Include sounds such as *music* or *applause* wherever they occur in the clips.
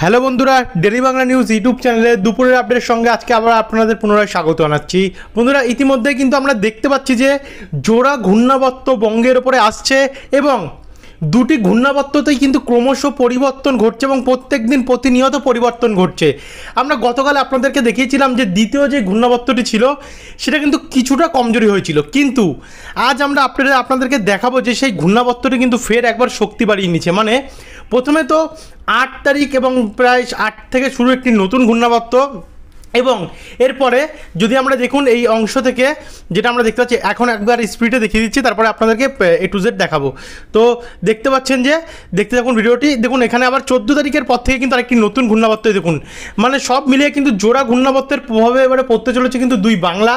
hello বন্ধুরা daily Bangla news YouTube চ্যানেলে দুপুরের আপডেটের সঙ্গে আজকে আবার আপনাদের পুনরায় স্বাগত জানাচ্ছি বন্ধুরা ইতিমধ্যে কিন্তু আমরা দেখতে পাচ্ছি যে জোড়া ঘূর্ণাবর্ত বঙ্গের ওপরে আসছে এবং দুটি ঘূর্ণাবর্ততেই কিন্তু ক্রমশ পরিবর্তন ঘটছে এবং প্রত্যেক দিন প্রতিনিয়ত পরিবর্তন ঘটছে আমরা গতকাল আপনাদেরকে দেখিয়েছিলাম যে দ্বিতীয় যে ঘূর্ণাবর্তটি ছিল সেটা কিন্তু কিছুটা কমজোরি হয়েছিল কিন্তু আজ আমরা আপনাদের আপনাদেরকে দেখাবো যে সেই ঘূর্ণাবর্তটি কিন্তু ফের একবার শক্তি বাড়িয়ে নিচ্ছে মানে প্রথমে তো আট তারিখ এবং প্রায় আট থেকে শুরু একটি নতুন ঘূর্ণাবর্ত এবং এরপরে যদি আমরা দেখুন এই অংশ থেকে যেটা আমরা দেখতে পাচ্ছি এখন একবার স্পিডে দেখিয়ে দিচ্ছি তারপরে আপনাদেরকে এ টু জেড দেখাবো তো দেখতে পাচ্ছেন যে দেখতে থাকুন ভিডিওটি দেখুন এখানে আবার চোদ্দো তারিখের পর থেকে কিন্তু আরেকটি নতুন ঘূর্ণাবত্তই দেখুন মানে সব মিলিয়ে কিন্তু জোড়া ঘূর্ণাবত্তের প্রভাবে এবারে পড়তে চলেছে কিন্তু দুই বাংলা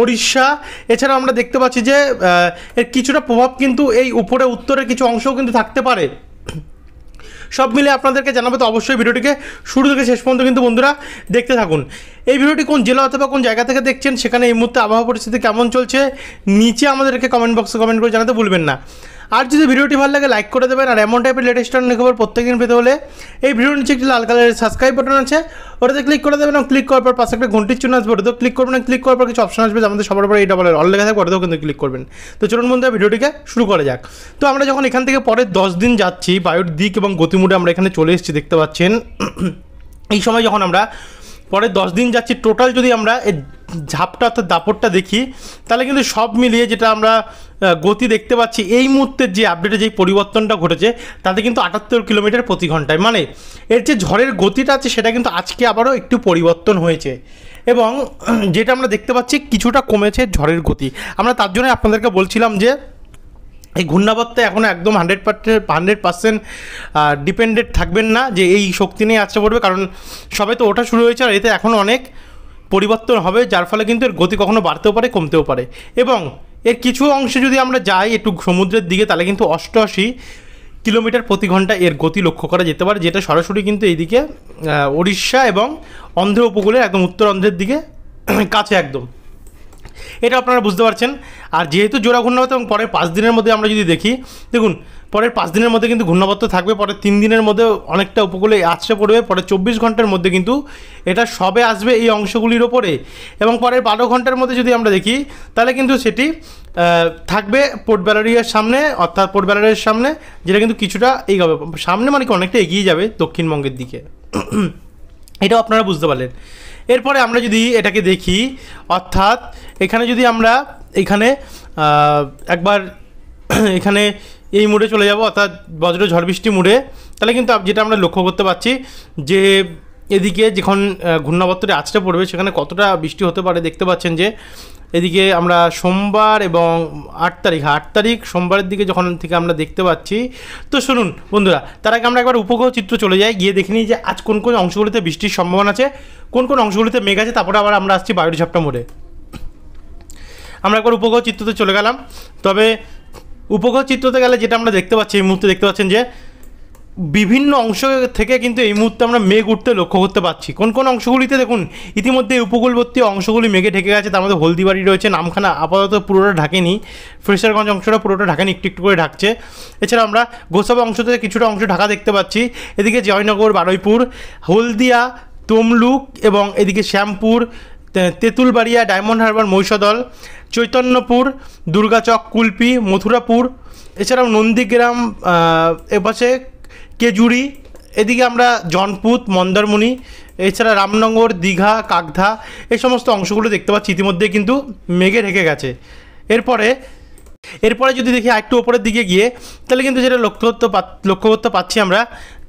ওড়িশা এছাড়া আমরা দেখতে পাচ্ছি যে এর কিছুটা প্রভাব কিন্তু এই উপরে উত্তরের কিছু অংশও কিন্তু থাকতে পারে সব মিলে আপনাদেরকে জানাবো তো অবশ্যই ভিডিওটিকে শুরু থেকে শেষ পর্যন্ত কিন্তু বন্ধুরা দেখতে থাকুন এই ভিডিওটি কোন জেলা অথবা কোন জায়গা থেকে দেখছেন সেখানে এই মুহূর্তে আবহাওয়া পরিস্থিতি কেমন চলছে নিচে আমাদেরকে কমেন্ট বক্সে কমেন্ট করে জানাতে ভুলবেন না আর যদি ভিডিওটি ভালো লাগে লাইক করে দেবেন আর এমন টাইপের লেটেস্ট রান্না খবর দিন পেতে হলে এই ভিডিওর নিচে একটি লাল কালারের সাবস্ক্রাইব বাটন আছে ওটাতে ক্লিক করে দেবেন এবং ক্লিক করার পর পাশে একটা ঘন্টির চিহ্ন আসবে ওটাতেও ক্লিক করবেন ক্লিক করার পর কিছু অপশন আসবে আমাদের সবার উপরে এই ডবলের অল লেখা থাকবে ওটাতেও কিন্তু ক্লিক করবেন তো চলুন বন্ধুরা ভিডিওটিকে শুরু করা যাক তো আমরা যখন এখান থেকে পরের দশ দিন যাচ্ছি বায়ুর দিক এবং গতিমুডে আমরা এখানে চলে এসেছি দেখতে পাচ্ছেন এই সময় যখন আমরা পরে দশ দিন যাচ্ছি টোটাল যদি আমরা এই ঝাপটা অর্থাৎ দাপটটা দেখি তাহলে কিন্তু সব মিলিয়ে যেটা আমরা গতি দেখতে পাচ্ছি এই মুহূর্তে যে আপডেটে যে পরিবর্তনটা ঘটেছে তাতে কিন্তু আটাত্তর কিলোমিটার প্রতি ঘন্টায় মানে এর যে ঝড়ের গতিটা আছে সেটা কিন্তু আজকে আবারও একটু পরিবর্তন হয়েছে এবং *clears throat* যেটা আমরা দেখতে পাচ্ছি কিছুটা কমেছে ঝড়ের গতি আমরা তার জন্য আপনাদেরকে বলছিলাম যে এই ঘূর্ণাবর্তে এখন একদম hundred percent hundred percent depended থাকবেন না যে এই শক্তি নিয়ে আছড়ে পড়বে কারণ সবাই তো ওঠা শুরু হয়েছে আর এতে এখন অনেক পরিবর্তন হবে যার ফলে কিন্তু এর গতি কখনো বাড়তেও পারে কমতেও পারে এবং এর কিছু অংশে যদি আমরা যাই একটু সমুদ্রের দিকে তাহলে কিন্তু অষ্টআশি কিলোমিটার প্রতি ঘন্টা এর গতি লক্ষ্য করা যেতে পারে যেটা সরাসরি কিন্তু এইদিকে উড়িষ্যা এবং অন্ধ্র উপকূলের একদম উত্তর অন্ধ্রের দিকে *clears throat* কাছে একদম এটা আপনারা বুঝতে পারছেন আর যেহেতু জোড়া ঘূর্ণাবর্ত এবং পরের পাঁচ দিনের মধ্যে আমরা যদি দেখি দেখুন পরের পাঁচ দিনের মধ্যে কিন্তু ঘূর্ণাবর্ত থাকবে পরের তিন দিনের মধ্যে অনেকটা উপকূলে আছড়ে পড়বে পরের চব্বিশ ঘন্টার মধ্যে কিন্তু এটা সবে আসবে এই অংশগুলির ওপরে এবং পরের বারো ঘন্টার মধ্যে যদি আমরা দেখি তাহলে কিন্তু সেটি থাকবে পোর্ট ব্যালারিয়ার সামনে অর্থাৎ পোর্ট ব্যালারিয়ার সামনে যেটা কিন্তু কিছুটা এইভাবে সামনে মানে কি অনেকটা এগিয়ে যাবে দক্ষিণবঙ্গের দিকে *clears throat* এটাও আপনারা বুঝতে পারলেন এরপরে আমরা যদি এটাকে দেখি অর্থাৎ এখানে যদি আমরা এখানে একবার *clears throat* এখানে এই মুডে চলে যাব অর্থাৎ বজ্র ঝড় বৃষ্টি মুডে তাহলে কিন্তু যেটা আমরা লক্ষ্য করতে পারছি যে এদিকে যখন ঘূর্ণাবর্তটি আছড়ে পড়বে সেখানে কতটা বৃষ্টি হতে পারে দেখতে পাচ্ছেন যে এদিকে আমরা সোমবার এবং আট তারিখ আট তারিখ সোমবারের দিকে যখন থেকে আমরা দেখতে পাচ্ছি তো শুনুন বন্ধুরা তার আগে আমরা একবার উপগ্রহ চিত্র চলে যাই গিয়ে দেখে নিই যে আজ কোন কোন অংশগুলিতে বৃষ্টির সম্ভাবনা আছে কোন কোন অংশগুলিতে মেঘ আছে তারপরে আবার আমরা আসছি বাইরে ঝাপটা মোড়ে আমরা একবার উপগ্রহ চিত্রতে চলে গেলাম তবে উপগ্রহ চিত্রতে গেলে যেটা আমরা দেখতে পাচ্ছি এই মুহূর্তে দেখতে পাচ্ছেন যে বিভিন্ন অংশ থেকে কিন্তু এই মুহূর্তে আমরা মেঘ উঠতে লক্ষ্য করতে পারছি কোন কোন অংশগুলিতে দেখুন ইতিমধ্যে উপকূলবর্তী অংশগুলি মেঘে ঢেকে গেছে তার মধ্যে হলদিবাড়ি রয়েছে নামখানা আপাতত পুরোটা ঢাকেনি ফ্রেশারগঞ্জ অংশটা পুরোটা ঢাকেনি একটু একটু করে ঢাকছে এছাড়া আমরা গোসাবা অংশ থেকে কিছুটা অংশ ঢাকা দেখতে পাচ্ছি এদিকে জয়নগর বারুইপুর হলদিয়া তমলুক এবং এদিকে শ্যামপুর তেঁতুলবাড়িয়া ডায়মন্ড হারবার মহিষাদল চৈতন্যপুর দুর্গাচক কুলপি মথুরাপুর এছাড়াও নন্দীগ্রাম এপাশে কেজুরি এদিকে আমরা জনপুত মন্দারমণি এছাড়া রামনগর দীঘা কাকধা এই সমস্ত অংশগুলো দেখতে পাচ্ছি ইতিমধ্যে কিন্তু মেঘে ঢেকে গেছে এরপরে এরপরে যদি দেখি একটু ওপরের দিকে গিয়ে তাহলে কিন্তু যেটা লক্ষ্য করতে লক্ষ্য করতে পারছি আমরা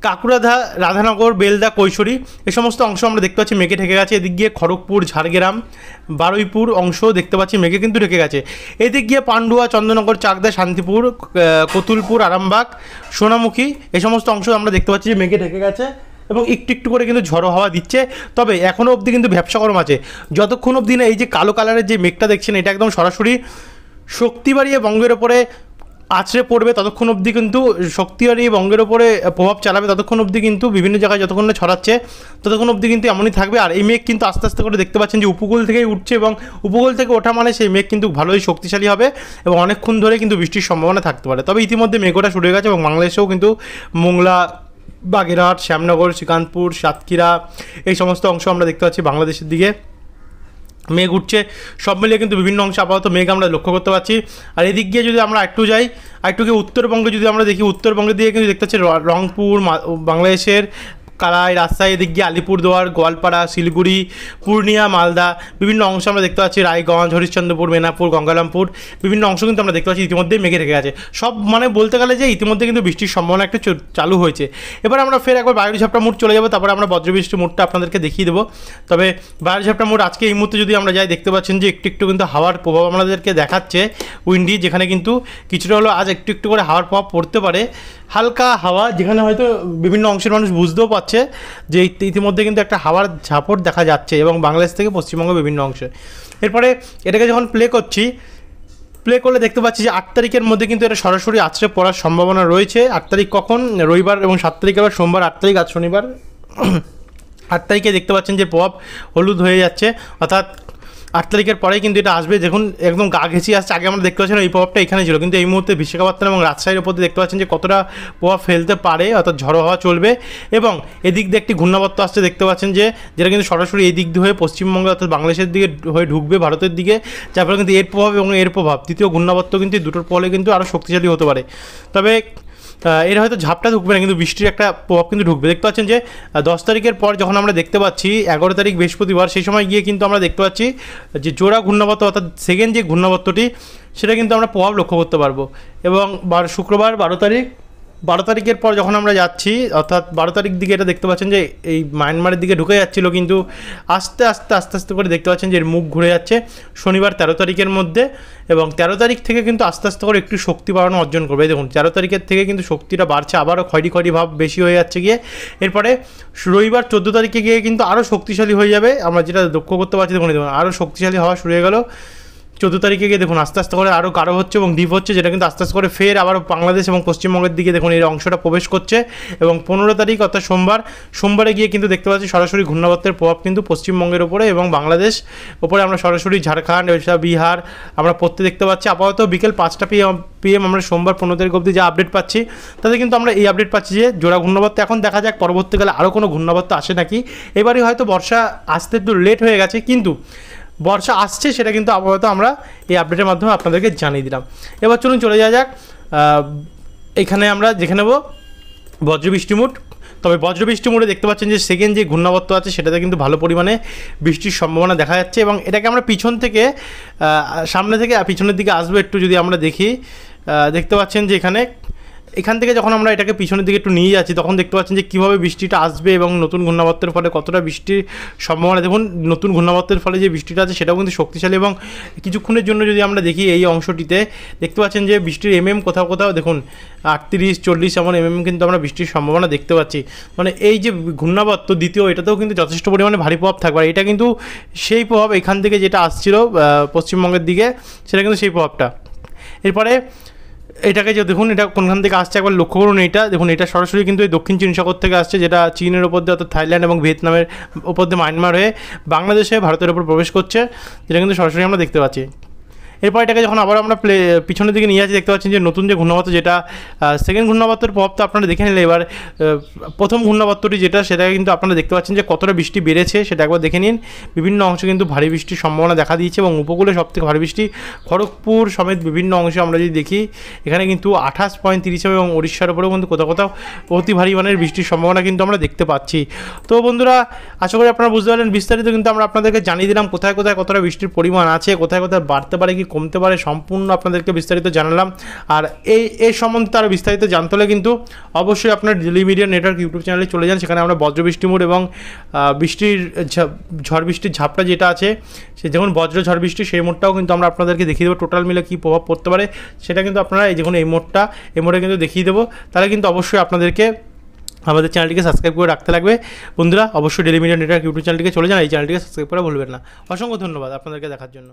কাকুরাধা রাধানগর বেলদা কৈশোরী এ সমস্ত অংশ আমরা দেখতে পাচ্ছি মেঘে ঢেকে গেছে এদিক গিয়ে খড়গপুর ঝাড়গ্রাম বারুইপুর অংশ দেখতে পাচ্ছি মেঘে কিন্তু ঢেকে গেছে এদিক গিয়ে পান্ডুয়া চন্দ্রনগর চাকদা শান্তিপুর কতুলপুর আরামবাগ সোনামুখী এ সমস্ত অংশ আমরা দেখতে পাচ্ছি যে মেঘে ঢেকে গেছে এবং একটু একটু করে কিন্তু ঝড়ো হাওয়া দিচ্ছে তবে এখনও অবধি কিন্তু ব্যবসা গরম আছে যতক্ষণ অবধি না এই যে কালো কালারের যে মেঘটা দেখছেন এটা একদম সরাসরি শক্তিবাড়ি বঙ্গের ওপরে আছড়ে পড়বে ততক্ষণ অবধি কিন্তু শক্তি আর এই বঙ্গের ওপরে প্রভাব চালাবে ততক্ষণ অবধি কিন্তু বিভিন্ন জায়গায় যতক্ষণ না ছড়াচ্ছে ততক্ষণ অবধি কিন্তু এমনই থাকবে আর এই মেঘ কিন্তু আস্তে আস্তে করে দেখতে পাচ্ছেন যে উপকূল থেকেই উঠছে এবং উপকূল থেকে ওঠা মানে সেই মেঘ কিন্তু ভালোই শক্তিশালী হবে এবং অনেকক্ষণ ধরে কিন্তু বৃষ্টির সম্ভাবনা থাকতে পারে তবে ইতিমধ্যে মেঘটা শুরু হয়ে গেছে এবং বাংলাদেশেও কিন্তু মোংলা বাগেরহাট শ্যামনগর শ্রীকান্তপুর সাতক্ষীরা এই সমস্ত অংশ আমরা দেখতে পাচ্ছি বাংলাদেশের দিকে মেঘ উঠছে সব মিলিয়ে কিন্তু বিভিন্ন অংশে আপাতত মেঘ আমরা লক্ষ্য করতে পারছি আর এদিক দিয়ে যদি আমরা একটু যাই গিয়ে উত্তরবঙ্গে যদি আমরা দেখি উত্তরবঙ্গে দিয়ে কিন্তু দেখতে পাচ্ছি রংপুর বাংলাদেশের কালাই রাজশাহী এদিক গিয়ে আলিপুরদুয়ার গোয়ালপাড়া শিলিগুড়ি পূর্ণিয়া মালদা বিভিন্ন অংশ আমরা দেখতে পাচ্ছি রায়গঞ্জ হরিশ্চন্দ্রপুর মেনাপুর গঙ্গালামপুর বিভিন্ন অংশ কিন্তু আমরা দেখতে পাচ্ছি ইতিমধ্যেই মেঘে রেখে গেছে সব মানে বলতে গেলে যে ইতিমধ্যে কিন্তু বৃষ্টির সম্ভাবনা একটা চালু হয়েছে এবার আমরা ফের একবার বায়ুরি ঝাপটা মুড চলে যাবো তারপরে আমরা বজ্রবৃষ্টি মুডটা আপনাদেরকে দেখিয়ে দেবো তবে বাইরের ঝাপটা মুড আজকে এই মুহূর্তে যদি আমরা যাই দেখতে পাচ্ছেন যে একটু একটু কিন্তু হাওয়ার প্রভাব আমাদেরকে দেখাচ্ছে উইন্ডি যেখানে কিন্তু কিছুটা হলো আজ একটু একটু করে হাওয়ার প্রভাব পড়তে পারে হালকা হাওয়া যেখানে হয়তো বিভিন্ন অংশের মানুষ বুঝতেও পারছে যে ইতিমধ্যে কিন্তু একটা হাওয়ার ঝাপট দেখা যাচ্ছে এবং বাংলাদেশ থেকে পশ্চিমবঙ্গের বিভিন্ন অংশে এরপরে এটাকে যখন প্লে করছি প্লে করলে দেখতে পাচ্ছি যে আট তারিখের মধ্যে কিন্তু এটা সরাসরি আছড়ে পড়ার সম্ভাবনা রয়েছে আট তারিখ কখন রবিবার এবং সাত তারিখ আবার সোমবার আট তারিখ আজ শনিবার *clears throat* আট তারিখে দেখতে পাচ্ছেন যে প্রভাব হলুদ হয়ে যাচ্ছে অর্থাৎ আট তারিখের পরে কিন্তু এটা আসবে দেখুন একদম গা ঘেঁচিয়ে আসছে আগে আমরা দেখতে পাচ্ছি এই প্রভাবটা এখানে ছিল কিন্তু এই মুহূর্তে বিশাখাপত্তনম এবং রাজশাহীর উপর দেখতে পাচ্ছেন যে কতটা প্রভাব ফেলতে পারে অর্থাৎ ঝড়ো হওয়া চলবে এবং এদিক দিয়ে একটি ঘূর্ণাবর্ত আসছে দেখতে পাচ্ছেন যে যেটা কিন্তু সরাসরি এই দিক দিয়ে হয়ে পশ্চিমবঙ্গে অর্থাৎ বাংলাদেশের দিকে হয়ে ঢুকবে ভারতের দিকে যার ফলে কিন্তু এর প্রভাব এবং এর প্রভাব তৃতীয় ঘূর্ণাবর্ত কিন্তু দুটোর ফলে কিন্তু আরও শক্তিশালী হতে পারে তবে এর হয়তো ঝাপটা ঢুকবে না কিন্তু বৃষ্টির একটা প্রভাব কিন্তু ঢুকবে দেখতে পাচ্ছেন যে দশ তারিখের পর যখন আমরা দেখতে পাচ্ছি এগারো তারিখ বৃহস্পতিবার সেই সময় গিয়ে কিন্তু আমরা দেখতে পাচ্ছি যে জোড়া ঘূর্ণাবত্ত অর্থাৎ সেকেন্ড যে ঘূর্ণাবত্তটি সেটা কিন্তু আমরা প্রভাব লক্ষ্য করতে পারবো এবং শুক্রবার বারো তারিখ বারো তারিখের পর যখন আমরা যাচ্ছি অর্থাৎ বারো তারিখ দিকে এটা দেখতে পাচ্ছেন যে এই মায়ানমারের দিকে ঢুকে যাচ্ছিল কিন্তু আস্তে আস্তে আস্তে আস্তে করে দেখতে পাচ্ছেন যে এর মুখ ঘুরে যাচ্ছে শনিবার তেরো তারিখের মধ্যে এবং তেরো তারিখ থেকে কিন্তু আস্তে আস্তে করে একটু শক্তি বাড়ানো অর্জন করবে দেখুন তেরো তারিখের থেকে কিন্তু শক্তিটা বাড়ছে আবারও খয়রি খয়রি ভাব বেশি হয়ে যাচ্ছে গিয়ে এরপরে রবিবার চোদ্দো তারিখে গিয়ে কিন্তু আরও শক্তিশালী হয়ে যাবে আমরা যেটা লক্ষ্য করতে পারছি দেখুন দেখুন আরও শক্তিশালী হওয়া শুরু হয়ে গেলো চোদ্দ তারিখে গিয়ে দেখুন আস্তে আস্তে করে আরও গাঢ় হচ্ছে এবং ডিপ হচ্ছে যেটা কিন্তু আস্তে আস্তে করে ফের আবার বাংলাদেশ এবং পশ্চিমবঙ্গের দিকে দেখুন এই অংশটা প্রবেশ করছে এবং পনেরো তারিখ অর্থাৎ সোমবার সোমবারে গিয়ে কিন্তু দেখতে পাচ্ছি সরাসরি ঘূর্ণাবর্তের প্রভাব কিন্তু পশ্চিমবঙ্গের ওপরে এবং বাংলাদেশ ওপরে আমরা সরাসরি ঝাড়খণ্ড ওড়িশা বিহার আমরা পড়তে দেখতে পাচ্ছি আপাতত বিকেল পাঁচটা পি পিএম আমরা সোমবার পনেরো তারিখ অবধি যা আপডেট পাচ্ছি তাতে কিন্তু আমরা এই আপডেট পাচ্ছি যে জোড়া ঘূর্ণাবর্ত এখন দেখা যাক পরবর্তীকালে আরও কোনো ঘূর্ণাবর্ত আসে নাকি এবারই হয়তো বর্ষা আসতে একটু লেট হয়ে গেছে কিন্তু বর্ষা আসছে সেটা কিন্তু আপাতত আমরা এই আপডেটের মাধ্যমে আপনাদেরকে জানিয়ে দিলাম এবার চলুন চলে যাওয়া যাক এখানে আমরা দেখে নেব বজ্রবৃষ্টিমুট তবে বজ্রবৃষ্টি মোড়ে দেখতে পাচ্ছেন যে সেকেন্ড যে ঘূর্ণাবর্ত আছে সেটাতে কিন্তু ভালো পরিমাণে বৃষ্টির সম্ভাবনা দেখা যাচ্ছে এবং এটাকে আমরা পিছন থেকে সামনে থেকে পিছনের দিকে আসবো একটু যদি আমরা দেখি দেখতে পাচ্ছেন যে এখানে এখান থেকে যখন আমরা এটাকে পিছনের দিকে একটু নিয়ে যাচ্ছি তখন দেখতে পাচ্ছেন যে কীভাবে বৃষ্টিটা আসবে এবং নতুন ঘূর্ণাবর্তের ফলে কতটা বৃষ্টির সম্ভাবনা দেখুন নতুন ঘূর্ণাবর্তের ফলে যে বৃষ্টিটা আছে সেটাও কিন্তু শক্তিশালী এবং কিছুক্ষণের জন্য যদি আমরা দেখি এই অংশটিতে দেখতে পাচ্ছেন যে বৃষ্টির এমএম কোথাও কোথাও দেখুন আটত্রিশ চল্লিশ এমন এমএম কিন্তু আমরা বৃষ্টির সম্ভাবনা দেখতে পাচ্ছি মানে এই যে ঘূর্ণাবর্ত দ্বিতীয় এটাতেও কিন্তু যথেষ্ট পরিমাণে ভারী প্রভাব থাকবে আর এটা কিন্তু সেই প্রভাব এখান থেকে যেটা আসছিল পশ্চিমবঙ্গের দিকে সেটা কিন্তু সেই প্রভাবটা এরপরে এটাকে যে দেখুন এটা কোনখান থেকে আসছে একবার লক্ষ্য করুন এটা দেখুন এটা সরাসরি কিন্তু এই দক্ষিণ চীন সাগর থেকে আসছে যেটা চীনের ওপর দিয়ে অর্থাৎ থাইল্যান্ড এবং ভিয়েতনামের ওপর দিয়ে মায়ানমার হয়ে বাংলাদেশে ভারতের ওপর প্রবেশ করছে যেটা কিন্তু সরাসরি আমরা দেখতে পাচ্ছি এরপর এটাকে যখন আবার আমরা প্লে পিছনের দিকে নিয়ে আসি দেখতে পাচ্ছেন যে নতুন যে ঘূর্ণাবর্ত যেটা সেকেন্ড ঘূর্ণাবর্তর প্রভাব তো আপনারা দেখে নিলে এবার প্রথম ঘূর্ণাবর্তটি যেটা সেটাকে কিন্তু আপনারা দেখতে পাচ্ছেন যে কতটা বৃষ্টি বেড়েছে সেটা একবার দেখে নিন বিভিন্ন অংশে কিন্তু ভারী বৃষ্টির সম্ভাবনা দেখা দিয়েছে এবং উপকূলে সবথেকে ভারী বৃষ্টি খড়গপুর সমেত বিভিন্ন অংশে আমরা যদি দেখি এখানে কিন্তু আঠাশ পয়েন্ট তিরিশ এবং উড়িষ্যার উপরেও কিন্তু কোথাও কোথাও অতি ভারী মানের বৃষ্টির সম্ভাবনা কিন্তু আমরা দেখতে পাচ্ছি তো বন্ধুরা আশা করি আপনারা বুঝতে পারলেন বিস্তারিত কিন্তু আমরা আপনাদেরকে জানিয়ে দিলাম কোথায় কোথায় কতটা বৃষ্টির পরিমাণ আছে কোথায় কোথায় বাড়তে পারে কি কমতে পারে সম্পূর্ণ আপনাদেরকে বিস্তারিত জানালাম আর এই এই সম্বন্ধে আরও বিস্তারিত জানতে হলে কিন্তু অবশ্যই আপনার ডেলি মিডিয়া নেটওয়ার্ক ইউটিউব চ্যানেলে চলে যান সেখানে আমরা বজ্র বৃষ্টিমুড় এবং বৃষ্টির ঝড় বৃষ্টির ঝাপটা যেটা আছে সে যেমন বজ্র ঝড় বৃষ্টি সেই মোটটাও কিন্তু আমরা আপনাদেরকে দেখিয়ে দেবো টোটাল মিলে কী প্রভাব পড়তে পারে সেটা কিন্তু আপনারা এই যখন এই মোটটা এই মোটে কিন্তু দেখিয়ে দেবো তাহলে কিন্তু অবশ্যই আপনাদেরকে আমাদের চ্যানেলটিকে সাবস্ক্রাইব করে রাখতে লাগবে বন্ধুরা অবশ্যই ডেলি মিডিয়া নেটওয়ার্ক ইউটিউব চ্যানেলটিকে চলে যান এই চ্যানেলটিকে সাবস্ক্রাইব করা ভুলবেন না অসংখ্য ধন্যবাদ আপনাদেরকে দেখার জন্য